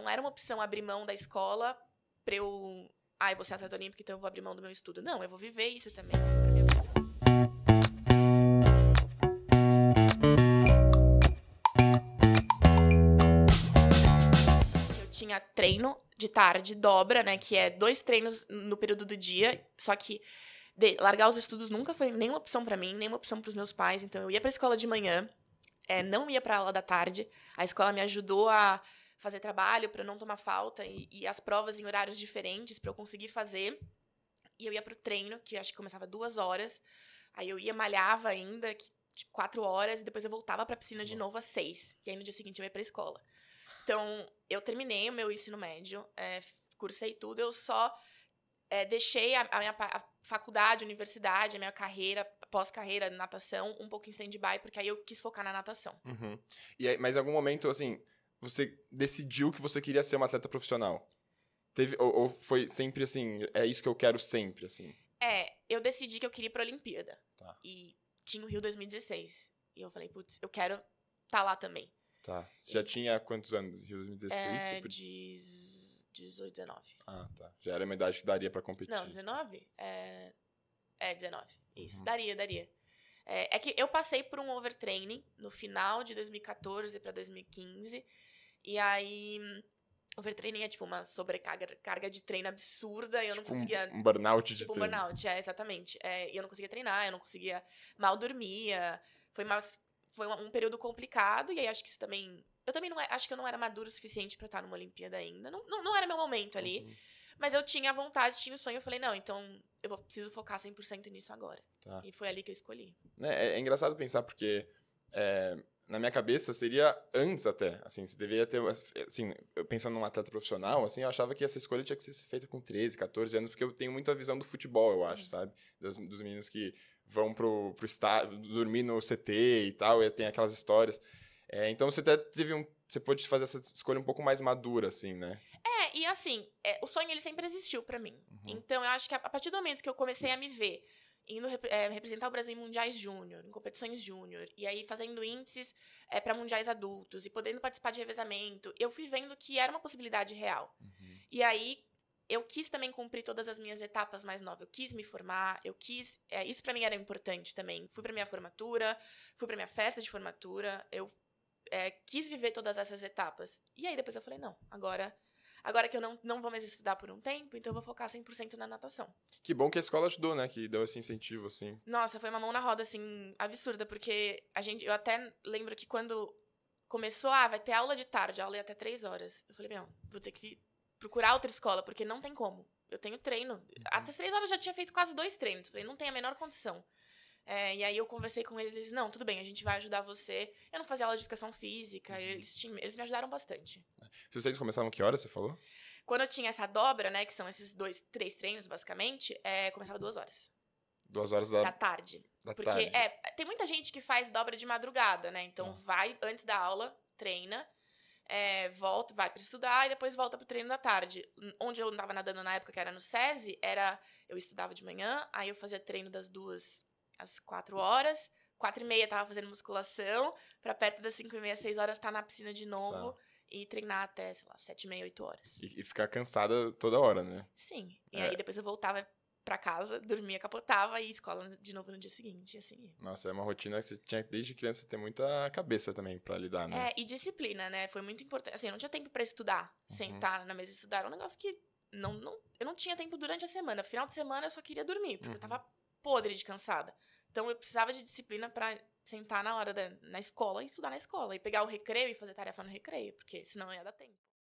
Não era uma opção abrir mão da escola pra eu. Ai, ah, vou ser atleta olímpica, então eu vou abrir mão do meu estudo. Não, eu vou viver isso também. Eu tinha treino de tarde, dobra, né? Que é dois treinos no período do dia, só que. De, largar os estudos nunca foi nenhuma opção para mim, nenhuma opção para os meus pais. Então eu ia para a escola de manhã, é, não ia para aula da tarde. A escola me ajudou a fazer trabalho, para não tomar falta, e, e, as provas em horários diferentes para eu conseguir fazer. E eu ia pro treino, que acho que começava duas horas. Aí eu ia, malhava ainda, que, tipo, quatro horas, e depois eu voltava pra piscina Nossa. de novo às seis. E aí no dia seguinte eu ia pra escola. Então, eu terminei o meu ensino médio, é, cursei tudo, eu só é, deixei a, a minha a faculdade, a universidade, a minha carreira, pós-carreira, natação, um pouco em stand-by, porque aí eu quis focar na natação. Uhum. E aí, mas em algum momento, assim, você decidiu que você queria ser uma atleta profissional? Teve, ou, ou, foi sempre assim, é isso que eu quero sempre, assim? É, eu decidi que eu queria ir pra Olimpíada. Tá. E tinha o Rio 2016. E eu falei, putz, eu quero estar tá lá também. Tá. Você e... já tinha quantos anos? Rio 2016? É, podia... 18, 19. Ah, tá. Já era uma idade que daria para competir. Não, 19? É, é 19. Isso, uhum. daria, daria. É, é, que eu passei por um overtraining no final de 2014 para 2015. E aí. Overtraining é tipo uma sobrecarga carga de treino absurda e eu tipo não conseguia. Um burnout de tipo, treino. Um burnout, é, exatamente. É, eu não conseguia treinar, eu não conseguia. Mal dormia. Foi, uma, foi um período complicado e aí acho que isso também. Eu também não é, acho que eu não era maduro o suficiente para estar numa Olimpíada ainda. Não, não, não era meu momento ali. Uhum. Mas eu tinha a vontade, tinha o sonho. Eu falei, não, então eu vou, preciso focar 100% nisso agora. Tá. E foi ali que eu escolhi. É, é, é engraçado pensar porque. É na minha cabeça seria antes até, assim, você deveria ter, assim, pensando num atleta profissional, assim, eu achava que essa escolha tinha que ser feita com 13, 14 anos, porque eu tenho muita visão do futebol, eu acho, sabe? dos meninos que vão pro, pro estádio, dormir no CT e tal, e tem aquelas histórias. É, então você até teve um, você pôde fazer essa escolha um pouco mais madura, assim, né? É, e assim, é, o sonho ele sempre existiu para mim. Uhum. Então eu acho que a, a partir do momento que eu comecei a me ver indo é, representar o Brasil em mundiais júnior, em competições júnior, e aí fazendo índices é, eh, para mundiais adultos e podendo participar de revezamento, eu fui vendo que era uma possibilidade real. Uhum. E aí eu quis também cumprir todas as minhas etapas mais novas. Eu quis me formar, eu quis. É, isso para mim era importante também. Fui para minha formatura, fui para minha festa de formatura, eu quis viver todas essas etapas. E aí depois eu falei: não, agora Agora que eu não, não vou mais estudar por um tempo, então eu vou focar 100% na natação. Que bom que a escola ajudou, né? Que deu esse incentivo, assim. Nossa, foi uma mão na roda, assim, absurda, porque a gente. Eu até lembro que quando começou, ah, vai ter aula de tarde, aula ia até três horas. Eu falei, meu, vou ter que procurar outra escola, porque não tem como. Eu tenho treino. Uhum. Até as três horas eu já tinha feito quase dois treinos. Falei, não tem a menor condição. É, e aí eu conversei com eles, eles não, tudo bem, a gente vai ajudar você. Eu não fazia aula de educação física, uhum. eles, tinham eles me ajudaram bastante. É. Se vocês começavam que hora, você falou? Quando eu tinha essa dobra, né, que são esses dois, três treinos, basicamente, é, começava duas horas. Duas horas da, da tarde. Da Porque tarde. É, tem muita gente que faz dobra de madrugada, né? Então uhum. vai antes da aula, treina, é, volta, vai para estudar e depois volta pro treino da tarde. Onde eu tava nadando na época, que era no SESI, era eu estudava de manhã, aí eu fazia treino das duas às quatro horas, quatro e meia tava fazendo musculação, para perto das cinco e meia, seis horas tá na piscina de novo. Tá. E treinar até, sei lá, sete e meia, oito horas. E, e, ficar cansada toda hora, né? Sim. E é. aí depois eu voltava para casa, dormia, capotava e escola de novo no dia seguinte, assim. Nossa, é uma rotina que você tinha desde criança ter muita cabeça também para lidar, né? É, e disciplina, né? Foi muito importante. Assim, eu não tinha tempo para estudar, uhum. sentar na mesa e estudar. Era um negócio que não, não, eu não tinha tempo durante a semana. Final de semana eu só queria dormir, porque uhum. eu tava podre de cansada. Então eu precisava de disciplina para sentar na hora da, na escola e estudar na escola e pegar o recreio e fazer tarefa no recreio, porque senão não ia dar tempo.